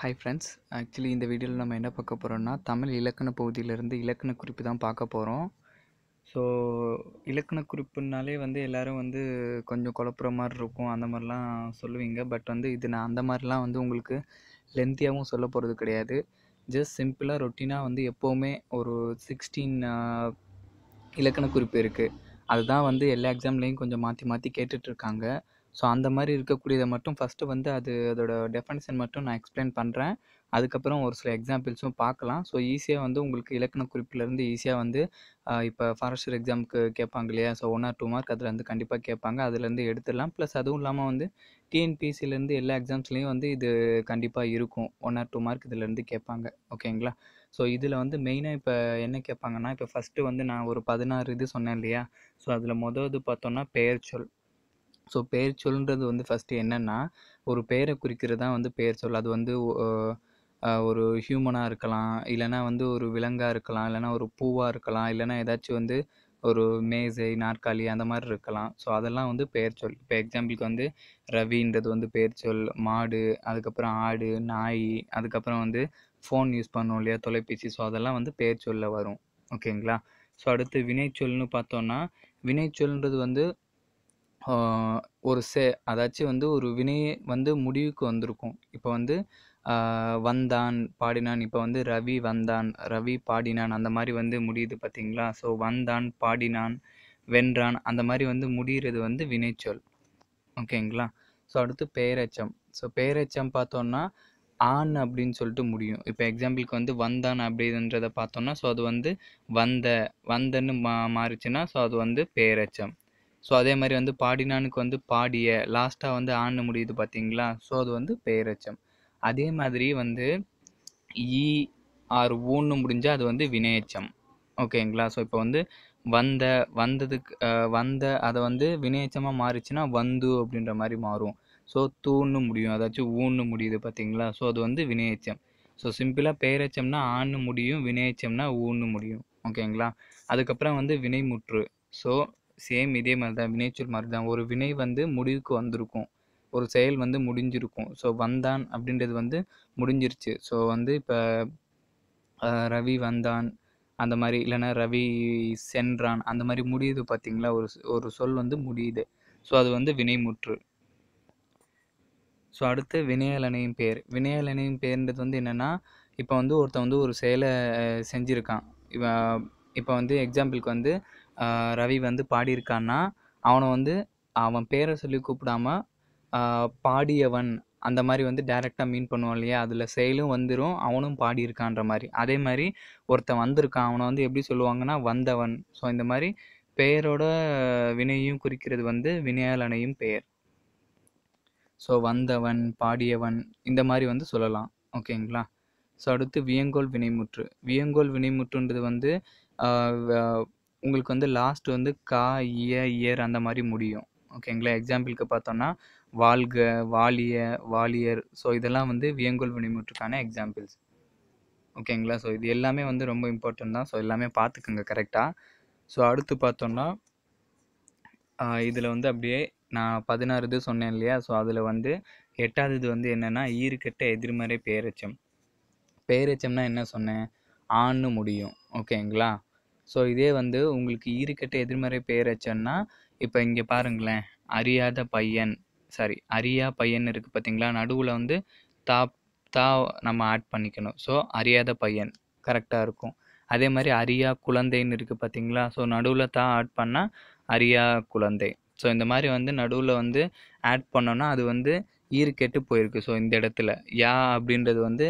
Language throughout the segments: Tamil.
ஹாய் ஃப்ரெண்ட்ஸ் ஆக்சுவலி இந்த வீடியோவில் நம்ம என்ன பார்க்க போகிறோம்னா தமிழ் இலக்கண பகுதியிலேருந்து இலக்கண குறிப்பு தான் பார்க்க போகிறோம் ஸோ இலக்கண குறிப்புனாலே வந்து எல்லோரும் வந்து கொஞ்சம் குழப்புற மாதிரி இருக்கும் அந்த மாதிரிலாம் சொல்லுவீங்க பட் வந்து இது நான் அந்த மாதிரிலாம் வந்து உங்களுக்கு லென்த்தியாகவும் சொல்ல போகிறது கிடையாது ஜஸ்ட் சிம்பிளாக ரொட்டீனாக வந்து எப்போவுமே ஒரு சிக்ஸ்டீன் இலக்கண குறிப்பு இருக்குது அதுதான் வந்து எல்லா எக்ஸாம்லேயும் கொஞ்சம் மாற்றி மாற்றி கேட்டுட்ருக்காங்க ஸோ அந்த மாதிரி இருக்கக்கூடியதை மட்டும் ஃபஸ்ட்டு வந்து அது அதோட டெஃபனிஷன் மட்டும் நான் எக்ஸ்பிளைன் பண்ணுறேன் அதுக்கப்புறம் ஒரு சில எக்ஸாம்பிள்ஸும் பார்க்கலாம் ஸோ ஈஸியாக வந்து உங்களுக்கு இலக்கண குறிப்பிலேருந்து ஈஸியாக வந்து இப்போ ஃபாரஸ்டர் எக்ஸாமுக்கு கேட்பாங்க இல்லையா so one or two mark அதில் வந்து கண்டிப்பாக கேட்பாங்க அதுலேருந்து எடுத்துடலாம் ப்ளஸ் அதுவும் இல்லாமல் வந்து டிஎன்பிசிலேருந்து எல்லா எக்ஸாம்ஸ்லேயும் வந்து இது கண்டிப்பாக இருக்கும் ஒன் ஆர் டூ மார்க் இதுலேருந்து கேட்பாங்க ஓகேங்களா ஸோ இதில் வந்து மெயினாக இப்போ என்ன கேட்பாங்கன்னா இப்போ ஃபஸ்ட்டு வந்து நான் ஒரு பதினாறு இது சொன்னேன் இல்லையா ஸோ அதில் மொதல் இது பார்த்தோன்னா சொல் ஸோ பெயர் சொல்லுன்றது வந்து ஃபஸ்ட்டு என்னென்னா ஒரு பெயரை குறிக்கிறது தான் வந்து பெயர் சொல் அது வந்து ஒரு ஹியூமனாக இருக்கலாம் இல்லைன்னா வந்து ஒரு விலங்காக இருக்கலாம் இல்லைன்னா ஒரு பூவாக இருக்கலாம் இல்லைன்னா ஏதாச்சும் வந்து ஒரு மேசை நாற்காலி அந்த மாதிரி இருக்கலாம் ஸோ அதெல்லாம் வந்து பெயர் சொல் இப்போ எக்ஸாம்பிளுக்கு வந்து ரவின்றது வந்து பெயர் சொல் மாடு அதுக்கப்புறம் ஆடு நாய் அதுக்கப்புறம் வந்து ஃபோன் யூஸ் பண்ணோம் இல்லையா தொலைபேசி ஸோ அதெல்லாம் வந்து பெயர் சொல்ல வரும் ஓகேங்களா ஸோ அடுத்து வினைச்சொல்னு பார்த்தோன்னா வினைச்சொல்ன்றது வந்து ஒரு சே அதாச்சும் வந்து ஒரு வினை வந்து முடிவுக்கு வந்திருக்கும் இப்போ வந்து வந்தான் பாடினான் இப்போ வந்து ரவி வந்தான் ரவி பாடினான் அந்த மாதிரி வந்து முடியுது பார்த்தீங்களா ஸோ வந்தான் பாடினான் வென்றான் அந்த மாதிரி வந்து முடிகிறது வந்து வினைச்சொல் ஓகேங்களா ஸோ அடுத்து பேரச்சம் ஸோ பேரச்சம் பார்த்தோன்னா ஆண் அப்படின்னு சொல்லிட்டு முடியும் இப்போ எக்ஸாம்பிளுக்கு வந்து வந்தான் அப்படின்றத பார்த்தோன்னா ஸோ அது வந்து வந்த வந்தன்னு மா மாறிச்சுன்னா ஸோ அது வந்து பேரச்சம் ஸோ அதே மாதிரி வந்து பாடினானுக்கு வந்து பாடிய லாஸ்ட்டாக வந்து ஆண்டு முடியுது பார்த்தீங்களா ஸோ அது வந்து பெயரச்சம் அதே மாதிரி வந்து ஈ ஆர் ஊன்னு முடிஞ்சால் அது வந்து வினையச்சம் ஓகேங்களா ஸோ இப்போ வந்து வந்த வந்ததுக்கு வந்த அதை வந்து வினையச்சமாக மாறிச்சுன்னா வந்து அப்படின்ற மாதிரி மாறும் ஸோ தூண்ணு முடியும் அதாச்சும் ஊன்னு முடியுது பார்த்தீங்களா ஸோ அது வந்து வினையச்சம் ஸோ சிம்பிளாக பெயரச்சம்னா ஆண்ணு முடியும் வினையச்சம்னா ஊன்னு முடியும் ஓகேங்களா அதுக்கப்புறம் வந்து வினைமுற்று ஸோ சேம் இதே மாதிரி தான் வினைச்சொல் மாதிரி தான் ஒரு வினை வந்து முடிவுக்கு வந்திருக்கும் ஒரு செயல் வந்து முடிஞ்சிருக்கும் ஸோ வந்தான் அப்படின்றது வந்து முடிஞ்சிருச்சு ஸோ வந்து இப்போ ரவி வந்தான் அந்த மாதிரி இல்லைன்னா ரவி சென்றான் அந்த மாதிரி முடியுது பார்த்தீங்களா ஒரு ஒரு சொல் வந்து முடியுது ஸோ அது வந்து வினைமுற்று ஸோ அடுத்து வினையாளனையும் பேர் வினையாளனையும் பேர்ன்றது வந்து என்னென்னா இப்போ வந்து ஒருத்தன் வந்து ஒரு செயலை செஞ்சுருக்கான் இப்போ வந்து எக்ஸாம்பிளுக்கு வந்து ரவி வந்து பாடியிருக்கான்னா அவனை வந்து அவன் பேரை சொல்லி கூப்பிடாம பாடியவன் அந்த மாதிரி வந்து டேரெக்டாக மீன் பண்ணுவான் இல்லையா அதில் செயலும் வந்துடும் அவனும் பாடியிருக்கான்ற மாதிரி அதே மாதிரி ஒருத்தன் வந்திருக்கான் அவனை வந்து எப்படி சொல்லுவாங்கன்னா வந்தவன் ஸோ இந்த மாதிரி பெயரோட வினையும் குறிக்கிறது வந்து வினையாளனையும் பெயர் ஸோ வந்தவன் பாடியவன் இந்த மாதிரி வந்து சொல்லலாம் ஓகேங்களா ஸோ அடுத்து வியங்கோல் வினைமுற்று வியங்கோல் வினைமுற்றுன்றது வந்து உங்களுக்கு வந்து லாஸ்ட் வந்து கா இய இயர் அந்த மாதிரி முடியும் ஓகேங்களா எக்ஸாம்பிளுக்கு பார்த்தோன்னா வாழ்க வாலிய வாலியர் ஸோ இதெல்லாம் வந்து வியங்கோல் வினிமுற்றுக்கான எக்ஸாம்பிள்ஸ் ஓகேங்களா ஸோ இது எல்லாமே வந்து ரொம்ப இம்பார்ட்டன்ட் தான் ஸோ எல்லாமே பார்த்துக்குங்க கரெக்டாக ஸோ அடுத்து பார்த்தோன்னா இதில் வந்து அப்படியே நான் பதினாறு இது சொன்னேன் இல்லையா ஸோ அதில் வந்து எட்டாவது இது வந்து என்னென்னா ஈருக்கட்ட எதிர்மறை பேரச்சம் பேரச்சம்னா என்ன சொன்னேன் ஆன்னு முடியும் ஓகேங்களா ஸோ இதே வந்து உங்களுக்கு ஈரிக்கட்ட எதிர்மறை பெயரெச்சம்னா இப்போ இங்கே பாருங்களேன் அறியாத பையன் சாரி அரியா பையன் இருக்குது பார்த்தீங்களா நடுவில் வந்து தா தா நம்ம ஆட் பண்ணிக்கணும் ஸோ அறியாத பையன் கரெக்டாக இருக்கும் அதே மாதிரி அரியா குழந்தைன்னு இருக்குது பார்த்தீங்களா ஸோ நடுவில் தா ஆட் பண்ணால் அரியா குழந்தை ஸோ இந்த மாதிரி வந்து நடுவில் வந்து ஆட் பண்ணோன்னா அது வந்து ஈர் கெட்டு போயிருக்கு ஸோ இந்த இடத்துல யா அப்படின்றது வந்து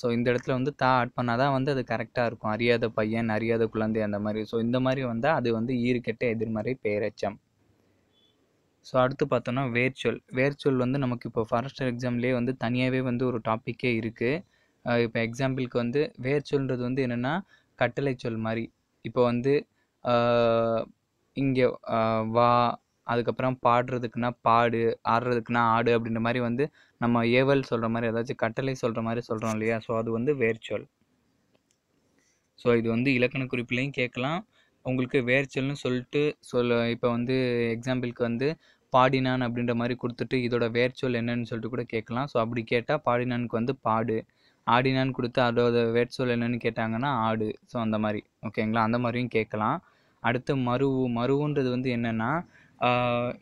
ஸோ இந்த இடத்துல வந்து தா ஆட் பண்ணால் தான் வந்து அது கரெக்டாக இருக்கும் அறியாத பையன் அறியாத குழந்தை அந்த மாதிரி ஸோ இந்த மாதிரி வந்தால் அது வந்து ஈறுகெட்ட எதிர்மறை பேரச்சம் ஸோ அடுத்து பார்த்தோன்னா வேர்ச்சொல் வேர்ச்சொல் வந்து நமக்கு இப்போ ஃபாரஸ்டர் எக்ஸாம்லேயே வந்து தனியாகவே வந்து ஒரு டாப்பிக்கே இருக்குது இப்போ எக்ஸாம்பிளுக்கு வந்து வேர்ச்சொல்றது வந்து என்னென்னா கட்டளை சொல் மாதிரி இப்போ வந்து இங்கே வா அதுக்கப்புறம் பாடுறதுக்குன்னா பாடு ஆடுறதுக்குன்னா ஆடு அப்படின்ற மாதிரி வந்து நம்ம ஏவல் சொல்கிற மாதிரி ஏதாச்சும் கட்டளை சொல்கிற மாதிரி சொல்கிறோம் இல்லையா ஸோ அது வந்து வேர்ச்சொல் ஸோ இது வந்து இலக்கண குறிப்புலையும் கேட்கலாம் உங்களுக்கு வேர்ச்சொல்னு சொல்லிட்டு சொல்ல இப்போ வந்து எக்ஸாம்பிளுக்கு வந்து பாடினான் அப்படின்ற மாதிரி கொடுத்துட்டு இதோட வேர்ச்சொல் என்னன்னு சொல்லிட்டு கூட கேட்கலாம் ஸோ அப்படி கேட்டால் பாடினானுக்கு வந்து பாடு ஆடினான்னு கொடுத்து அதோட வேர்ச்சொல் என்னன்னு கேட்டாங்கன்னா ஆடு ஸோ அந்த மாதிரி ஓகேங்களா அந்த மாதிரியும் கேட்கலாம் அடுத்து மருவு மருவுன்றது வந்து என்னென்னா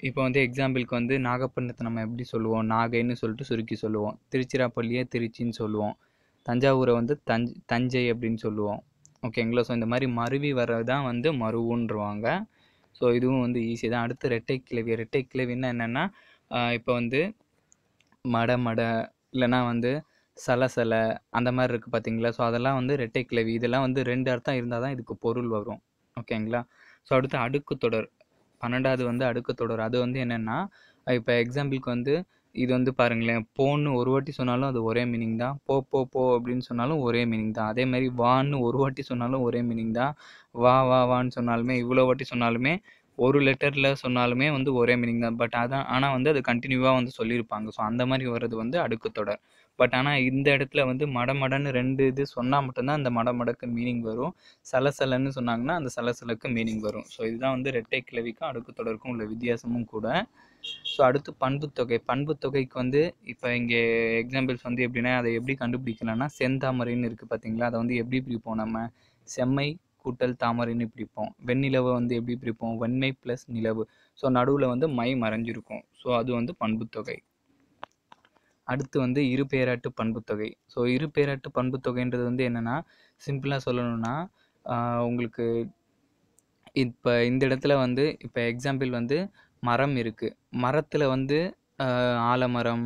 இப்போ வந்து எக்ஸாம்பிளுக்கு வந்து நாகப்பட்டினத்தை நம்ம எப்படி சொல்லுவோம் நாகைன்னு சொல்லிட்டு சுருக்கி சொல்லுவோம் திருச்சிராப்பள்ளியை திருச்சின்னு சொல்லுவோம் தஞ்சாவூரை வந்து தஞ்ச் தஞ்சை அப்படின்னு சொல்லுவோம் ஓகேங்களா ஸோ இந்த மாதிரி மருவி வர்றது தான் வந்து மருவுன்றவாங்க ஸோ இதுவும் வந்து ஈஸி தான் அடுத்து ரெட்டை கிழவி ரெட்டை கிழவின்னா என்னென்னா இப்போ வந்து மட மட இல்லைன்னா வந்து சல சல அந்த மாதிரி இருக்குது பார்த்தீங்களா ஸோ அதெல்லாம் வந்து ரெட்டை கிழவி இதெல்லாம் வந்து ரெண்டு அர்த்தம் இருந்தால் தான் இதுக்கு பொருள் வரும் ஓகேங்களா ஸோ அடுத்து அடுக்கு தொடர் பன்னெண்டாவது வந்து அடுக்க தொடர் அது வந்து என்னென்னா இப்போ எக்ஸாம்பிளுக்கு வந்து இது வந்து பாருங்களேன் போன்னு ஒரு வாட்டி சொன்னாலும் அது ஒரே மீனிங் தான் போ போ போ அப்படின்னு சொன்னாலும் ஒரே மீனிங் தான் அதே மாதிரி வான்னு ஒரு வாட்டி சொன்னாலும் ஒரே மீனிங் தான் வா வா வான்னு சொன்னாலுமே இவ்வளோ வாட்டி சொன்னாலுமே ஒரு லெட்டரில் சொன்னாலுமே வந்து ஒரே மீனிங் தான் பட் அதான் ஆனால் வந்து அது கண்டினியூவாக வந்து சொல்லியிருப்பாங்க ஸோ அந்த மாதிரி வர்றது வந்து தொடர் பட் ஆனால் இந்த இடத்துல வந்து மடமடன்னு ரெண்டு இது சொன்னால் மட்டும்தான் அந்த மடமடக்கு மீனிங் வரும் சலசலன்னு சொன்னாங்கன்னா அந்த சலசலுக்கு மீனிங் வரும் ஸோ இதுதான் வந்து ரெட்டை கிழவிக்கும் அடுக்கு தொடருக்கும் உள்ள வித்தியாசமும் கூட ஸோ அடுத்து பண்புத்தொகை தொகைக்கு வந்து இப்போ இங்கே எக்ஸாம்பிள்ஸ் வந்து எப்படின்னா அதை எப்படி கண்டுபிடிக்கலாம்னா செந்தாமரைன்னு இருக்குது பார்த்தீங்களா அதை வந்து எப்படி பிரிப்போம் நம்ம செம்மை கூட்டல் தாமரைன்னு பிரிப்போம் வெண்ணிலவை வந்து எப்படி பிரிப்போம் வெண்மை ப்ளஸ் நிலவு ஸோ நடுவில் வந்து மை மறைஞ்சிருக்கும் ஸோ அது வந்து பண்புத்தொகை அடுத்து வந்து இரு பேராட்டு பண்புத்தொகை ஸோ இரு பேராட்டு பண்புத்தொகைன்றது வந்து என்னென்னா சிம்பிளாக சொல்லணும்னா உங்களுக்கு இப்போ இந்த இடத்துல வந்து இப்போ எக்ஸாம்பிள் வந்து மரம் இருக்குது மரத்தில் வந்து ஆலமரம்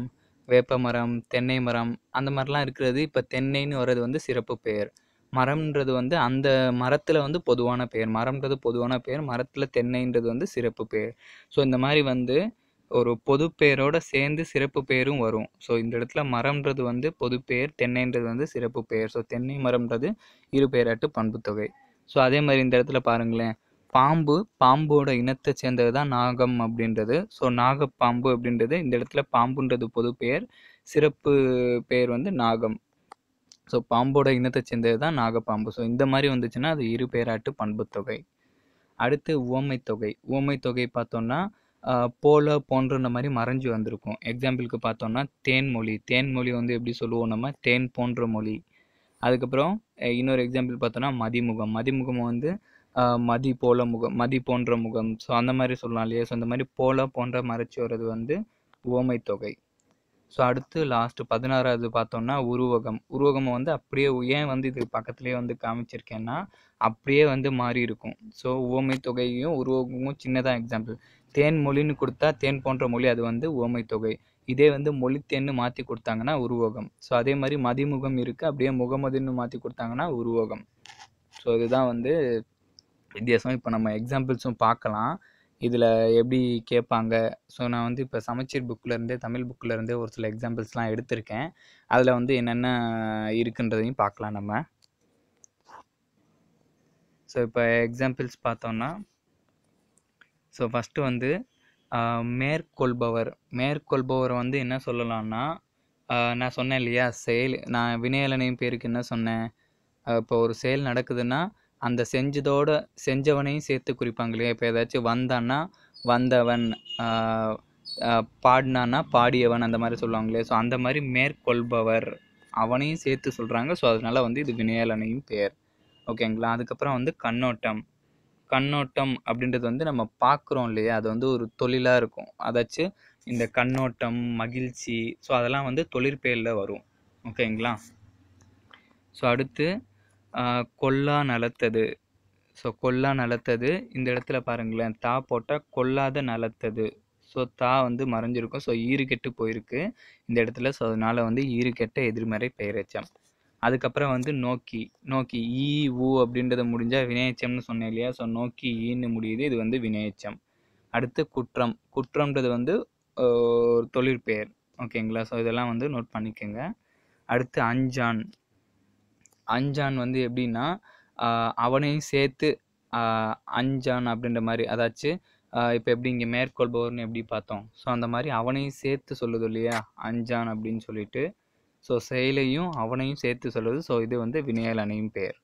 வேப்ப மரம் தென்னை மரம் அந்த மாதிரிலாம் இருக்கிறது இப்போ தென்னைன்னு வர்றது வந்து சிறப்பு பெயர் மரம்ன்றது வந்து அந்த மரத்தில் வந்து பொதுவான பெயர் மரம்ன்றது பொதுவான பெயர் மரத்தில் தென்னைன்றது வந்து சிறப்பு பெயர் ஸோ இந்த மாதிரி வந்து ஒரு பொது பேரோட சேர்ந்து சிறப்பு பேரும் வரும் ஸோ இந்த இடத்துல மரம்ன்றது வந்து பொது பேர் தென்னைன்றது வந்து சிறப்பு பெயர் ஸோ தென்னை மரம்ன்றது இரு பெயராட்டு பண்புத்தொகை ஸோ அதே மாதிரி இந்த இடத்துல பாருங்களேன் பாம்பு பாம்போட இனத்தை சேர்ந்தது தான் நாகம் அப்படின்றது ஸோ நாகப்பாம்பு அப்படின்றது இந்த இடத்துல பாம்புன்றது பொது பெயர் சிறப்பு பெயர் வந்து நாகம் ஸோ பாம்போட இனத்தை சேர்ந்தது தான் நாகப்பாம்பு ஸோ இந்த மாதிரி வந்துச்சுன்னா அது இரு பேராட்டு பண்புத்தொகை அடுத்து உவமைத்தொகை உவமைத்தொகை பார்த்தோன்னா பார்த்தோம்னா போல போன்ற மாதிரி மறைஞ்சு வந்திருக்கும் எக்ஸாம்பிளுக்கு பார்த்தோம்னா தேன்மொழி தேன்மொழி வந்து எப்படி சொல்லுவோம் நம்ம தேன் போன்ற மொழி அதுக்கப்புறம் இன்னொரு எக்ஸாம்பிள் பார்த்தோன்னா மதிமுகம் மதிமுகம் வந்து மதி போல முகம் மதி போன்ற முகம் ஸோ அந்த மாதிரி சொல்லலாம் இல்லையா ஸோ அந்த மாதிரி போல போன்ற மறைச்சி வர்றது வந்து உவமை தொகை ஸோ அடுத்து லாஸ்ட் பதினாறாவது பார்த்தோம்னா உருவகம் உருவகம் வந்து அப்படியே ஏன் வந்து இது பக்கத்துலேயே வந்து காமிச்சிருக்கேன்னா அப்படியே வந்து மாறி இருக்கும் ஸோ உவமை தொகையும் உருவகமும் சின்னதாக எக்ஸாம்பிள் தேன் மொழின்னு கொடுத்தா தேன் போன்ற மொழி அது வந்து உவமை தொகை இதே வந்து மொழித்தேன்னு மாற்றி கொடுத்தாங்கன்னா உருவோகம் ஸோ அதே மாதிரி மதிமுகம் இருக்குது அப்படியே முகமதுன்னு மாற்றி கொடுத்தாங்கன்னா உருவோகம் ஸோ இதுதான் வந்து வித்தியாசம் இப்போ நம்ம எக்ஸாம்பிள்ஸும் பார்க்கலாம் இதில் எப்படி கேட்பாங்க ஸோ நான் வந்து இப்போ சமச்சீர் புக்கிலேருந்தே தமிழ் புக்கிலேருந்தே ஒரு சில எக்ஸாம்பிள்ஸ்லாம் எடுத்திருக்கேன் அதில் வந்து என்னென்ன இருக்குன்றதையும் பார்க்கலாம் நம்ம ஸோ இப்போ எக்ஸாம்பிள்ஸ் பார்த்தோன்னா ஸோ ஃபஸ்ட்டு வந்து மேற்கொள்பவர் மேற்கொள்பவர் வந்து என்ன சொல்லலான்னா நான் சொன்னேன் இல்லையா செயல் நான் வினயலனையும் பேருக்கு என்ன சொன்னேன் இப்போ ஒரு செயல் நடக்குதுன்னா அந்த செஞ்சதோட செஞ்சவனையும் சேர்த்து குறிப்பாங்க இல்லையா இப்போ ஏதாச்சும் வந்தான்னா வந்தவன் பாடினான்னா பாடியவன் அந்த மாதிரி சொல்லுவாங்களே ஸோ அந்த மாதிரி மேற்கொள்பவர் அவனையும் சேர்த்து சொல்கிறாங்க ஸோ அதனால் வந்து இது வினயலனையும் பேர் ஓகேங்களா அதுக்கப்புறம் வந்து கண்ணோட்டம் கண்ணோட்டம் அப்படின்றது வந்து நம்ம பார்க்குறோம் இல்லையா அது வந்து ஒரு தொழிலாக இருக்கும் அதாச்சும் இந்த கண்ணோட்டம் மகிழ்ச்சி ஸோ அதெல்லாம் வந்து தொழிற்பெயரில் வரும் ஓகேங்களா ஸோ அடுத்து கொல்லா நலத்தது ஸோ கொல்லா நலத்தது இந்த இடத்துல பாருங்களேன் தா போட்டால் கொல்லாத நலத்தது ஸோ தா வந்து மறைஞ்சிருக்கும் ஸோ ஈறு கெட்டு போயிருக்கு இந்த இடத்துல ஸோ அதனால் வந்து ஈறு கெட்ட எதிர்மறை பெயரச்சம் அதுக்கப்புறம் வந்து நோக்கி நோக்கி ஈ ஊ அப்படின்றத முடிஞ்சால் வினையச்சம்னு சொன்னேன் இல்லையா ஸோ நோக்கி ஈன்னு முடியுது இது வந்து வினையச்சம் அடுத்து குற்றம் குற்றம்ன்றது வந்து ஒரு தொழிற்பெயர் ஓகேங்களா ஸோ இதெல்லாம் வந்து நோட் பண்ணிக்கோங்க அடுத்து அஞ்சான் அஞ்சான் வந்து எப்படின்னா அவனையும் சேர்த்து அஞ்சான் அப்படின்ற மாதிரி அதாச்சு இப்போ எப்படி இங்கே மேற்கொள்பவர்னு எப்படி பார்த்தோம் ஸோ அந்த மாதிரி அவனையும் சேர்த்து சொல்லுது இல்லையா அஞ்சான் அப்படின்னு சொல்லிட்டு ஸோ செயலையும் அவனையும் சேர்த்து சொல்வது ஸோ இது வந்து வினையால் அணையும் பெயர்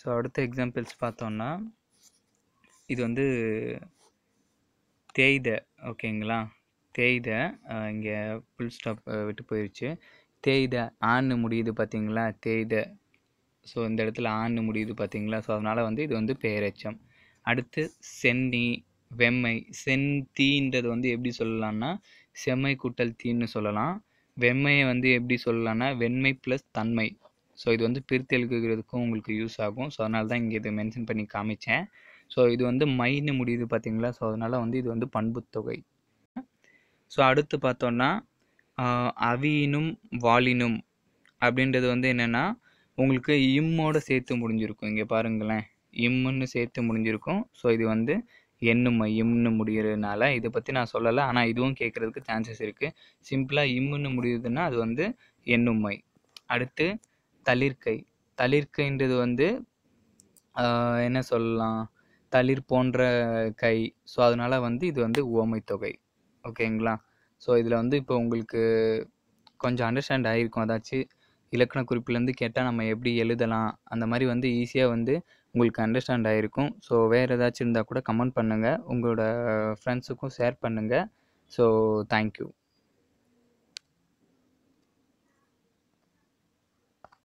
ஸோ அடுத்த எக்ஸாம்பிள்ஸ் பார்த்தோம்னா இது வந்து தேய்த ஓகேங்களா தேய்த இங்கே ஃபுல் ஸ்டாப் விட்டு போயிடுச்சு தேய்த ஆண் முடியுது பார்த்தீங்களா தேய்த ஸோ இந்த இடத்துல ஆண் முடியுது பார்த்தீங்களா ஸோ அதனால் வந்து இது வந்து பெயரச்சம் அடுத்து சென்னி வெம்மை செந்தீன்றது வந்து எப்படி சொல்லலாம்னா செம்மை கூட்டல் தீன்னு சொல்லலாம் வெம்மையை வந்து எப்படி சொல்லலாம்னா வெண்மை ப்ளஸ் தன்மை ஸோ இது வந்து பிரித்தெழுக்கிறதுக்கும் உங்களுக்கு யூஸ் ஆகும் ஸோ அதனால தான் இங்கே இது மென்ஷன் பண்ணி காமிச்சேன் ஸோ இது வந்து மைன்னு முடியுது பார்த்தீங்களா ஸோ அதனால் வந்து இது வந்து பண்புத்தொகை ஸோ அடுத்து பார்த்தோன்னா அவியினும் வாலினும் அப்படின்றது வந்து என்னென்னா உங்களுக்கு இம்மோட சேர்த்து முடிஞ்சிருக்கும் இங்கே பாருங்களேன் இம்முன்னு சேர்த்து முடிஞ்சிருக்கும் ஸோ இது வந்து என்னும் இம்னு முடிகிறதுனால இதை பற்றி நான் சொல்லலை ஆனால் இதுவும் கேட்குறதுக்கு சான்சஸ் இருக்குது சிம்பிளாக இம்முன்னு முடியுதுன்னா அது வந்து எண்ணும்மை அடுத்து தளிர்க்கை தளிர்க்கைன்றது வந்து என்ன சொல்லலாம் தளிர் போன்ற கை ஸோ அதனால் வந்து இது வந்து ஓமை தொகை ஓகேங்களா ஸோ இதில் வந்து இப்போ உங்களுக்கு கொஞ்சம் அண்டர்ஸ்டாண்ட் ஆகிருக்கும் அதாச்சும் இலக்கண குறிப்புலேருந்து கேட்டால் நம்ம எப்படி எழுதலாம் அந்த மாதிரி வந்து ஈஸியாக வந்து உங்களுக்கு அண்டர்ஸ்டாண்ட் ஆகிருக்கும் ஸோ வேறு ஏதாச்சும் இருந்தால் கூட கமெண்ட் பண்ணுங்கள் உங்களோட ஃப்ரெண்ட்ஸுக்கும் ஷேர் பண்ணுங்கள் ஸோ தேங்க்யூ